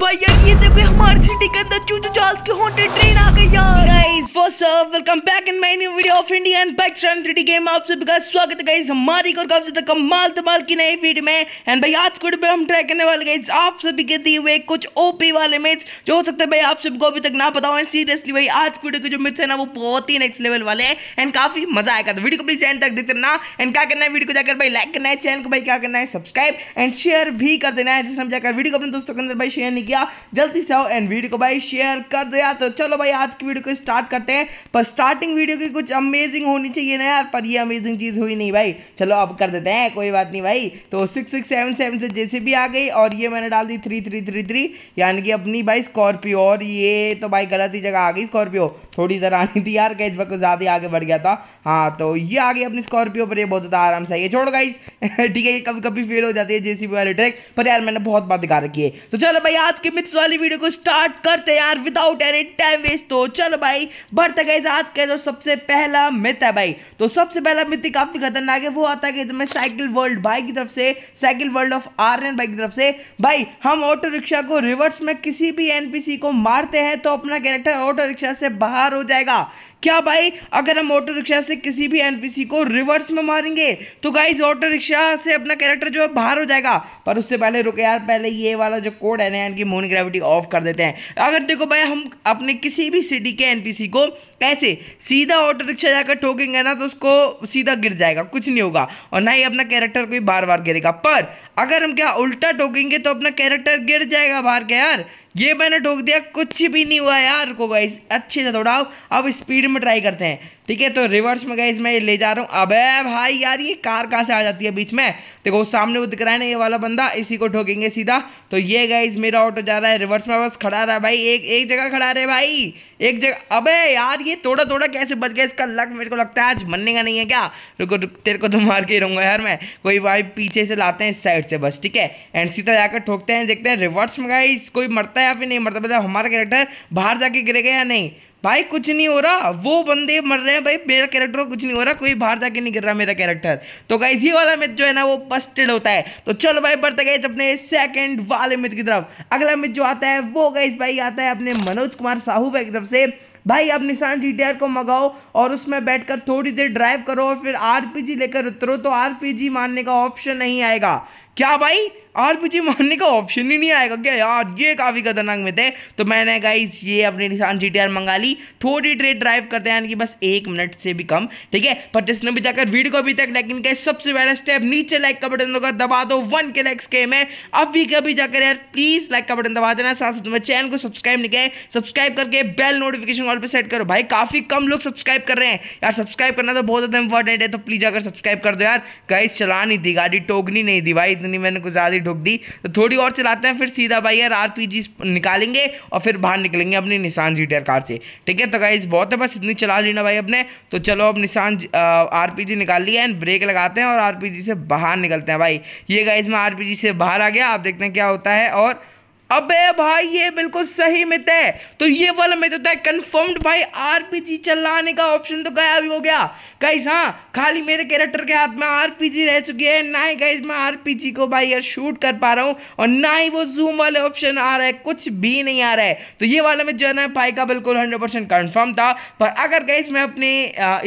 भाई यार ये देखो हमारे सिटी के अंदर चूचू चार्ल्स की हॉन्टेड ट्रेन आ गई यार guys what's up welcome back in my new video of Indian bike run 3D game आप सभी का स्वागत है गाइस हमारी और कब से तक कमाल धमाल की नई वीडियो में एंड भाई आज कुड़ पे हम ट्राई करने वाले गाइस आप सभी के दिए हुए कुछ ओपी वाले मैच जो हो सकता है भाई आप सबको अभी तक ना पता हो सीरियसली भाई आज कुड़ के जो मैच है ना वो बहुत ही नेक्स्ट लेवल वाले हैं एंड काफी मजा आएगा तो वीडियो को प्लीज एंड तक देखते रहना एंड क्या करना है वीडियो को जाकर भाई लाइक करना है चैनल को भाई क्या करना है सब्सक्राइब एंड शेयर भी कर देना है जिसमें जाकर वीडियो को अपने दोस्तों के अंदर भाई शेयर नहीं किया जल्दी से आओ एंड वीडियो को भाई शेयर कर दो यार तो चलो भाई आज की वीडियो को स्टार्ट करते हैं पर स्टार्टिंग वीडियो की कुछ अमेजिंग होनी चाहिए ना यार पर ये अमेजिंग चीज़ हुई नहीं भाई चलो अब कर देते हैं कोई बात नहीं भाई तो सिक्स सिक्स सेवन सेवन से जैसे भी आ गई और ये मैंने डाल दी थ्री थ्री थ्री थ्री यानी कि अपनी भाई स्कॉर्पियो और ये तो भाई गलत ही जगह आ गई स्कॉर्पियो थोड़ी इधर आनी थी यार कैच कुछ ज़्यादा आगे बढ़ गया था हाँ तो ये आ गई अपनी स्कॉर्पियो पर ये बहुत ज़्यादा आराम से आई है छोड़ गाइस ठीक है ये कभी कभी फेल हो जाती है जेसीबी वाले ट्रैक पर यार मैंने बहुत बात दिखा रखी है तो चलो भाई आज आज के मिथ्स वाली वीडियो को स्टार्ट करते यार विदाउट एनी टाइम वेस्ट तो चलो भाई बढ़ते गए आज का जो सबसे पहला मित है भाई तो सबसे पहला मिथ काफी खतरनाक है वो आता है कि साइकिल वर्ल्ड भाई की तरफ से cycle world of R N भाई की तरफ से भाई हम ऑटो रिक्शा को रिवर्स में किसी भी एनपीसी को मारते हैं तो अपना कैरेक्टर ऑटो रिक्शा से बाहर हो जाएगा क्या भाई अगर हम ऑटो रिक्शा से किसी भी एनपीसी को रिवर्स में मारेंगे तो गाइज ऑटो रिक्शा से अपना कैरेक्टर जो है बाहर हो जाएगा पर उससे पहले रुके यार पहले ये वाला जो कोड है ना इनकी मोन ग्रेविटी ऑफ कर देते हैं अगर देखो भाई हम अपने किसी भी सिटी के एनपीसी को ऐसे सीधा ऑटो रिक्शा जाकर ठोकेंगे ना तो उसको सीधा गिर जाएगा कुछ नहीं होगा और ना ही अपना कैरेक्टर कोई बार बार गिरेगा पर अगर हम क्या उल्टा ठोकेंगे तो अपना कैरेक्टर गिर जाएगा बाहर के यार ये मैंने ठोक दिया कुछ भी नहीं हुआ यार को गाइस अच्छे से दौड़ाओ अब स्पीड में ट्राई करते हैं ठीक है तो रिवर्स में गाइस मैं ले जा रहा हूँ अबे भाई यार ये कार कहाँ से आ जाती है बीच में देखो सामने वो दिख रहा है ना ये वाला बंदा इसी को ठोकेंगे सीधा तो ये गाइज मेरा ऑटो जा रहा है रिवर्स में बस खड़ा रहा है भाई एक एक जगह खड़ा रहे भाई एक जगह अब यार ये थोड़ा थोड़ा कैसे बच गया इसका लक मेरे को लगता है आज मनने का नहीं है क्या रुको तेरे को तो मार के रहूँगा यार मैं कोई भाई पीछे से लाते हैं इस साइड से बस ठीक है एंड सीधा जाकर ठोकते हैं देखते हैं रिवर्स में गाइस कोई मरता मरता है या फिर नहीं मरता बताओ हमारा कैरेक्टर बाहर जाके गिरेगा या नहीं भाई कुछ नहीं हो रहा वो बंदे मर रहे हैं भाई मेरा कैरेक्टर कुछ नहीं हो रहा कोई बाहर जाके नहीं गिर रहा मेरा कैरेक्टर तो क्या इसी वाला मिथ जो है ना वो पस्टेड होता है तो चलो भाई बढ़ते गए अपने सेकंड वाले मिथ की तरफ अगला मिथ जो आता है वो गई भाई आता है अपने मनोज कुमार साहू भाई की तरफ से भाई आप निशान जी को मंगाओ और उसमें बैठकर थोड़ी देर ड्राइव करो और फिर आरपीजी लेकर उतरो तो आरपीजी मारने का ऑप्शन नहीं आएगा क्या भाई आर पी मारने का ऑप्शन ही नहीं आएगा क्या यार ये काफ़ी खतरनाक में थे तो मैंने गाइस ये अपने निशान जी मंगा ली थोड़ी ट्रेड ड्राइव करते हैं यानी कि बस एक मिनट से भी कम ठीक है पर जिसने भी जाकर वीडियो को अभी तक लेकिन किया सबसे पहला स्टेप नीचे लाइक का बटन होगा दबा दो वन के लाइक्स के में अभी कभी जाकर यार प्लीज़ लाइक का बटन दबा देना साथ साथ मेरे चैनल को सब्सक्राइब नहीं किया सब्सक्राइब करके बेल नोटिफिकेशन ऑल पर सेट करो भाई काफ़ी कम लोग सब्सक्राइब कर रहे हैं यार सब्सक्राइब करना तो बहुत ज़्यादा इंपॉर्टेंट है तो प्लीज़ अगर सब्सक्राइब कर दो यार गाइस चला नहीं दी गाड़ी टोकनी नहीं दी भाई इतनी मैंने कुछ ज़्यादा ही ठोक दी तो थोड़ी और चलाते हैं फिर सीधा भाई यार आर निकालेंगे और फिर बाहर निकलेंगे अपनी निशान जी कार से ठीक है तो गाइज बहुत है बस इतनी चला लेना भाई अपने तो चलो अब निशान आर निकाल लिया एंड ब्रेक लगाते हैं और आर से बाहर निकलते हैं भाई ये गाइज में आर से बाहर आ गया आप देखते हैं क्या होता है और अबे भाई ये बिल्कुल सही मित है तो ये वाला मित होता है कन्फर्म्ड भाई आरपीजी चलाने का ऑप्शन तो गया भी हो गया गाइज हाँ खाली मेरे कैरेक्टर के हाथ में आरपीजी रह चुकी है ना ही गाइज मैं आरपीजी को भाई यार शूट कर पा रहा हूँ और ना ही वो जूम वाले ऑप्शन आ रहा है कुछ भी नहीं आ रहा है तो ये वाला में जो है ना भाई का बिल्कुल हंड्रेड परसेंट था पर अगर गाइज मैं अपने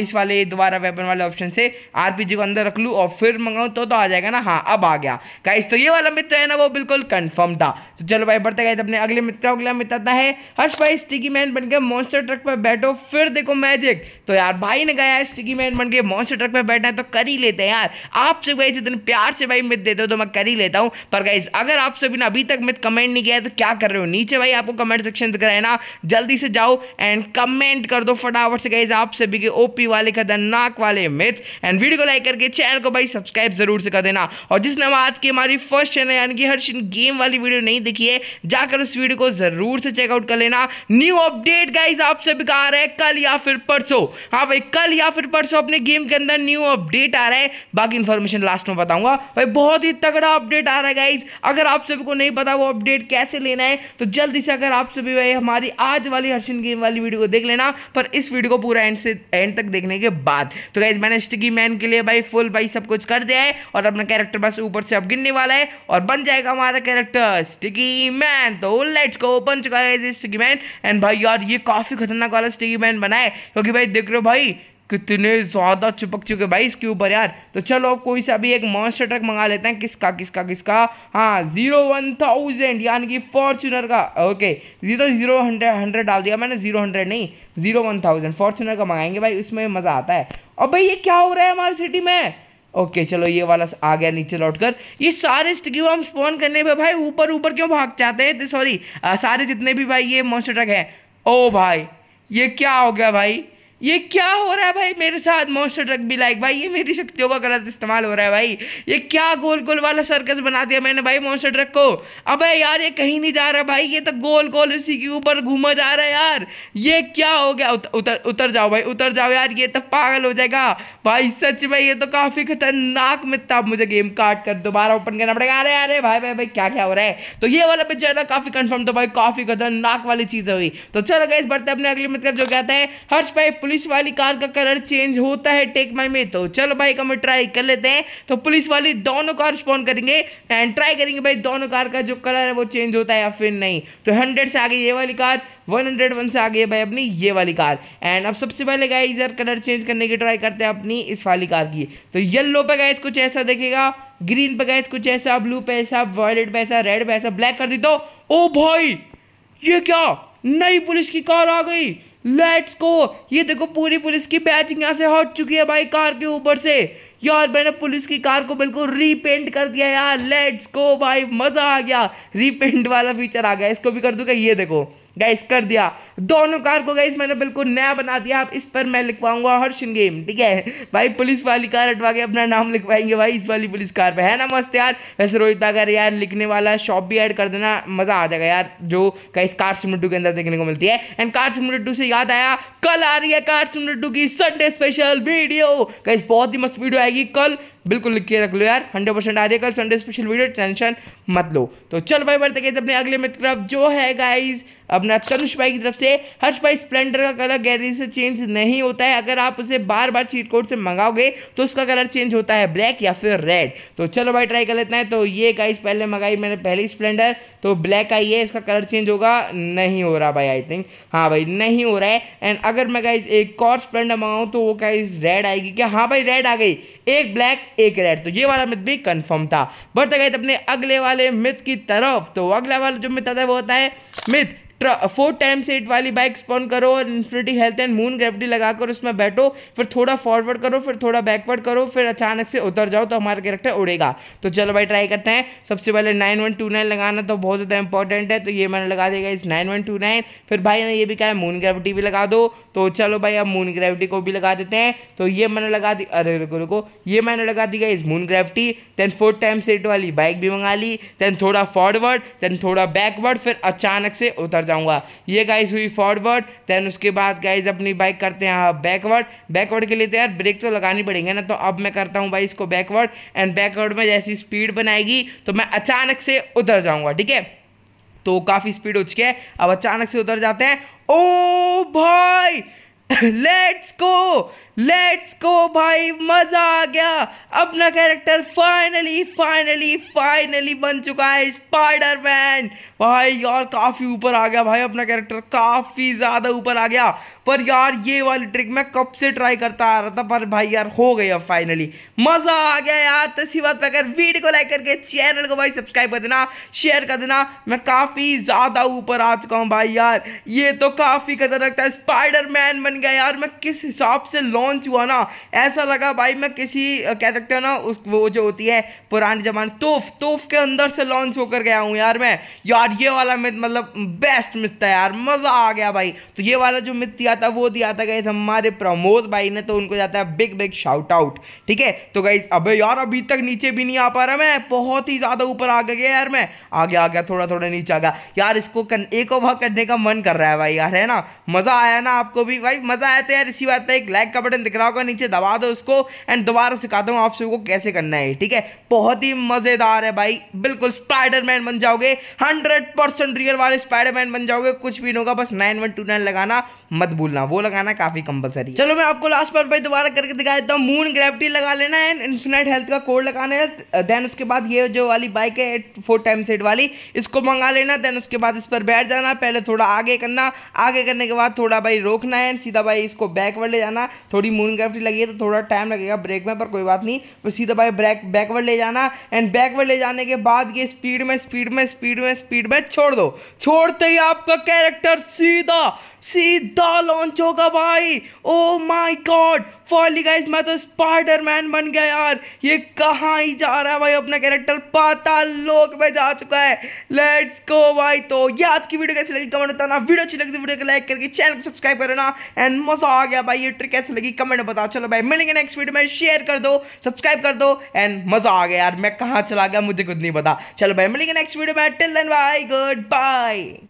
इस वाले दोबारा वेपन वाले ऑप्शन से आर को अंदर रख लूँ और फिर मंगाऊँ तो, तो आ जाएगा ना हाँ अब आ गया गाइज तो ये वाला मित्र है ना वो बिल्कुल कन्फर्म था तो चलो भाई बढ़ते गए अपने अगले मित्र अगला मित्र आता है हर्ष भाई स्टिकी मैन बनकर मॉन्स्टर ट्रक पर बैठो फिर देखो मैजिक तो यार भाई ने गया स्टिकी मैन बन के मॉन्स्टर ट्रक पर बैठना है तो कर ही लेते हैं यार आपसे भाई जितने प्यार से भाई मित देते हो तो मैं कर ही लेता हूँ पर गाइज अगर आप सभी ने अभी तक मित कमेंट नहीं किया है तो क्या कर रहे हो नीचे भाई आपको कमेंट सेक्शन दिख रहा है ना जल्दी से जाओ एंड कमेंट कर दो फटाफट से गाइज आप सभी के ओपी वाले खतरनाक वाले मित एंड वीडियो को लाइक करके चैनल को भाई सब्सक्राइब जरूर से कर देना और जिसने आज की हमारी फर्स्ट चैनल यानी कि हर्षिन गेम वाली वीडियो नहीं देखी है जाकर उस वीडियो को ज़रूर से चेकआउट कर लेना न्यू अपडेट गाइज आप सभी का आ रहा है कल या फिर परसों हाँ भाई कल या फिर परसों अपने गेम के अंदर न्यू अपडेट आ रहा है बाकी इन्फॉर्मेशन लास्ट में बताऊंगा भाई बहुत ही तगड़ा अपडेट आ रहा है गाइज अगर आप सभी को नहीं पता वो अपडेट कैसे लेना है तो जल्दी से अगर आप सभी भाई हमारी आज वाली हर्षिन गेम वाली वीडियो को देख लेना पर इस वीडियो को पूरा एंड से एंड तक देखने के बाद तो गाइज मैंने स्टिकी मैन के लिए भाई फुल भाई सब कुछ कर दिया है और अपना कैरेक्टर बस ऊपर से अब गिनने वाला है और बन जाएगा हमारा कैरेक्टर स्टिकी मैन तो लेट्स गो ओपन चुका है ये स्टिकी मैन एंड भाई यार ये काफ़ी खतरनाक वाला स्टिकी मैन बना है क्योंकि भाई देख रहे हो भाई कितने ज़्यादा चिपक चुके भाई इसके ऊपर यार तो चलो अब कोई सा भी एक मॉन्स्टर ट्रक मंगा लेते हैं किसका किसका किसका हाँ जीरो वन थाउजेंड यानी कि फॉर्चुनर का ओके जी तो जीरो हंड्रेड हंड्रेड डाल दिया मैंने जीरो हंड्रेड नहीं जीरो वन थाउजेंड फॉर्चुनर का मंगाएंगे भाई उसमें मज़ा आता है और भाई ये क्या हो रहा है हमारी सिटी में ओके चलो ये वाला आ गया नीचे लौट कर ये सारे स्टिक्यू हम स्पॉन करने पे भाई ऊपर ऊपर क्यों भाग जाते हैं सॉरी सारे जितने भी भाई ये मोस्टर ट्रक हैं ओ भाई ये क्या हो गया भाई ये क्या हो रहा है भाई मेरे साथ मोस्टर ट्रक भी लाइक भाई ये मेरी शक्तियों का गलत इस्तेमाल हो रहा है भाई ये क्या गोल गोल वाला सर्कस बना दिया मैंने भाई मोस्टर ट्रक को अब यार ये कहीं नहीं जा रहा भाई ये तो गोल गोल इसी के ऊपर घूमा जा रहा है यार ये क्या हो गया उत, उतर उतर जाओ भाई उतर जाओ यार ये तो पागल हो जाएगा भाई सच भाई ये तो काफ़ी खतरनाक में था मुझे गेम काट कर दोबारा ओपन करना पड़ेगा अरे अरे भाई भाई भाई क्या क्या हो रहा है तो ये वाला पिक्चर था काफ़ी कन्फर्म तो भाई काफ़ी खतरनाक वाली चीज़ें हुई तो चलो गए बढ़ते अपने अगले मतलब जो कहते हैं हर्ष भाई पुलिस पुलिस वाली कार का कलर चेंज होता है टेक माई में तो चलो भाई हम ट्राई कर लेते हैं तो पुलिस वाली दोनों कार स्पॉन करेंगे एंड ट्राई करेंगे भाई दोनों कार का जो कलर है वो चेंज होता है या फिर नहीं तो हंड्रेड से आगे ये वाली कार 101 हंड्रेड वन से आगे भाई अपनी ये वाली कार एंड अब सबसे पहले गए इधर कलर चेंज करने की ट्राई करते हैं अपनी इस वाली कार की तो येल्लो पे गए कुछ ऐसा देखेगा ग्रीन पे गए कुछ ऐसा ब्लू पे ऐसा वॉयलेट पे ऐसा रेड पे ऐसा ब्लैक कर दी तो ओ भाई ये क्या नई पुलिस की कार आ गई लेट्स गो ये देखो पूरी पुलिस की बैचिंग यहाँ से हट चुकी है भाई कार के ऊपर से यार मैंने पुलिस की कार को बिल्कुल रीपेंट कर दिया यार लेट्स गो भाई मज़ा आ गया रीपेंट वाला फीचर आ गया इसको भी कर दूंगा ये देखो गाइस कर दिया दोनों कार को गाइस मैंने बिल्कुल नया बना दिया आप इस पर मैं लिखवाऊंगा हर्षन गेम ठीक है भाई पुलिस वाली कार हटवा के अपना नाम लिखवाएंगे भाई इस वाली पुलिस कार पे है ना मस्त यार वैसे रोहित अगर यार लिखने वाला शॉप भी ऐड कर देना मज़ा आ जाएगा यार जो गाइस कार सिमटू के अंदर देखने को मिलती है एंड कार सिमटू से याद आया कल आ रही है कार सिमटू की संडे स्पेशल वीडियो गाइस बहुत ही मस्त वीडियो आएगी कल बिल्कुल लिख के रख लो यार हंड्रेड परसेंट आ रही संडे स्पेशल वीडियो टेंशन मत लो तो चल भाई बढ़ते गए अपने अगले मित्र तरफ जो है गाइज अपना तनुष भाई की तरफ से हर्ष भाई स्प्लेंडर का कलर गैलरी से चेंज नहीं होता है अगर आप उसे बार बार चीट कोड से मंगाओगे तो उसका कलर चेंज होता है ब्लैक या फिर रेड तो चलो भाई ट्राई कर लेते हैं तो ये गाइस पहले मंगाई मैंने पहली स्प्लेंडर तो ब्लैक आई है इसका कलर चेंज होगा नहीं हो रहा भाई आई थिंक हाँ भाई नहीं हो रहा है एंड अगर मैं गाइज एक और स्प्लेंडर मंगाऊँ तो वो गाइज रेड आएगी क्या हाँ भाई रेड आ गई एक ब्लैक एक रेड तो ये वाला मिथ भी कन्फर्म था बढ़ते गए अपने अगले वाले मिथ की तरफ तो अगला वाला जो मिथ आता है वो होता है मिथ फोर टाइम्स एट वाली बाइक स्पॉन करो और infinity health and moon gravity लगाकर उसमें बैठो फिर थोड़ा फॉरवर्ड करो फिर थोड़ा बैकवर्ड करो फिर अचानक से उतर जाओ तो हमारा कैरेक्टर उड़ेगा तो चलो भाई ट्राई करते हैं सबसे पहले नाइन वन टू नाइन लगाना तो बहुत ज़्यादा इंपॉर्टेंट है तो ये मैंने लगा देगा इस नाइन वन टू नाइन फिर भाई ने ये भी कहा है मून ग्रेविटी भी लगा दो तो चलो भाई अब मून ग्रेविटी को भी लगा देते हैं तो ये मैंने लगा दी अरे रुको रुको ये मैंने लगा दी गई moon gravity then four time set वाली बाइक भी मंगा ली देन थोड़ा फॉरवर्ड देन थोड़ा बैकवर्ड फिर अचानक से उतर जाओ बताऊंगा ये गाइस हुई फॉरवर्ड देन उसके बाद गाइस अपनी बाइक करते हैं बैकवर्ड बैकवर्ड के लिए तो यार ब्रेक तो लगानी पड़ेंगे ना तो अब मैं करता हूँ भाई इसको बैकवर्ड एंड बैकवर्ड में जैसी स्पीड बनाएगी तो मैं अचानक से उधर जाऊँगा ठीक है तो काफ़ी स्पीड हो चुकी है अब अचानक से उधर जाते हैं ओ भाई लेट्स गो लेट्स गो भाई मज़ा आ गया अपना कैरेक्टर फाइनली फाइनली फाइनली बन चुका है स्पाइडर मैन भाई यार काफ़ी ऊपर आ गया भाई अपना कैरेक्टर काफ़ी ज़्यादा ऊपर आ गया पर यार ये वाली ट्रिक मैं कब से ट्राई करता आ रहा था पर भाई यार हो गया फाइनली मज़ा आ गया यार तो इसी बात पर अगर वीडियो को लाइक करके चैनल को भाई सब्सक्राइब कर देना शेयर कर देना मैं काफ़ी ज़्यादा ऊपर आ चुका हूँ भाई यार ये तो काफ़ी कदर लगता है स्पाइडर मैन बन गया यार मैं किस हिसाब से लॉन्च लॉन्च हुआ ना ऐसा लगा भाई मैं किसी कह सकते हो ना उस वो जो होती है पुराने ज़माने तोफ तोफ के अंदर से लॉन्च होकर गया हूँ यार मैं यार ये वाला मित मतलब बेस्ट मित था यार मज़ा आ गया भाई तो ये वाला जो मित दिया था वो दिया था गई हमारे प्रमोद भाई ने तो उनको जाता है बिग बिग शाउट आउट ठीक है तो गई अबे यार अभी तक नीचे भी नहीं आ पा रहा मैं बहुत ही ज़्यादा ऊपर आ गया यार मैं आ गया आ गया थोड़ा थोड़ा नीचे आ गया यार इसको कन, एक ओवर करने का मन कर रहा है भाई यार है ना मज़ा आया ना आपको भी भाई मज़ा आया तो यार इसी बात पर एक लाइक का बटन दिख रहा होगा नीचे दबा दो उसको एंड दोबारा सिखाता हूँ आप सभी को कैसे करना है ठीक है बहुत ही मज़ेदार है भाई बिल्कुल स्पाइडरमैन बन जाओगे हंड्रेड परसेंट रियल वाले स्पाइडरमैन बन जाओगे कुछ भी नहीं होगा बस नाइन वन टू नाइन लगाना मत भूलना वो लगाना काफ़ी कंपलसरी चलो मैं आपको लास्ट पर भाई दोबारा करके दिखा देता हूँ मून ग्रेविटी लगा लेना है इन्फिनाइट हेल्थ का कोड लगाना है देन उसके बाद ये जो वाली बाइक है फोर टाइम सेट वाली इसको मंगा लेना देन उसके बाद इस पर बैठ जाना पहले थोड़ा आगे करना आगे करने के बाद थोड़ा भाई रोकना है सीधा भाई इसको बैक ले जाना थोड़ी थोड़ी मून ग्रेविटी लगी है तो थोड़ा टाइम लगेगा ब्रेक में पर कोई बात नहीं फिर सीधा भाई ब्रेक बैकवर्ड ले जाना एंड बैकवर्ड ले जाने के बाद ये स्पीड में स्पीड में स्पीड में स्पीड में छोड़ दो छोड़ते ही आपका कैरेक्टर सीधा सीधा लॉन्च होगा भाई ओ माई गॉड फॉली गाइज मैं तो स्पाइडर मैन बन गया यार ये कहाँ ही जा रहा है भाई अपना कैरेक्टर पाताल लोक में जा चुका है लेट्स गो भाई तो ये आज की वीडियो कैसी लगी कमेंट बताना वीडियो अच्छी लगी तो वीडियो को लाइक करके चैनल को सब्सक्राइब करना एंड मजा आ गया भाई ये ट्रिक कैसी लगी कमेंट बताओ चलो भाई मिलेंगे नेक्स्ट वीडियो में शेयर कर दो सब्सक्राइब कर दो एंड मजा आ गया यार मैं कहाँ चला गया मुझे कुछ नहीं पता चलो भाई मिलेंगे नेक्स्ट वीडियो में till then bye good bye